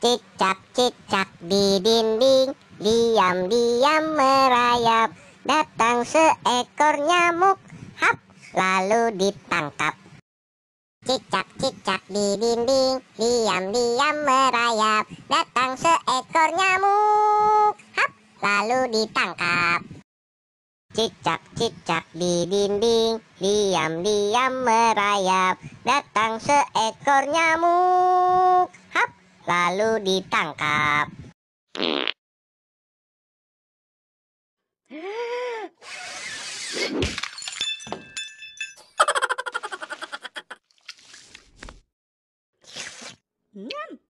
Cicak cicak di dinding Diam-diam merayap Datang seekor nyamuk Hap lalu ditangkap Cicak cicak di dinding Diam-diam merayap Datang seekor nyamuk Hap lalu ditangkap Cicak cicak di dinding Diam-diam merayap Datang seekor nyamuk Hap Lalu ditangkap Nyam hmm.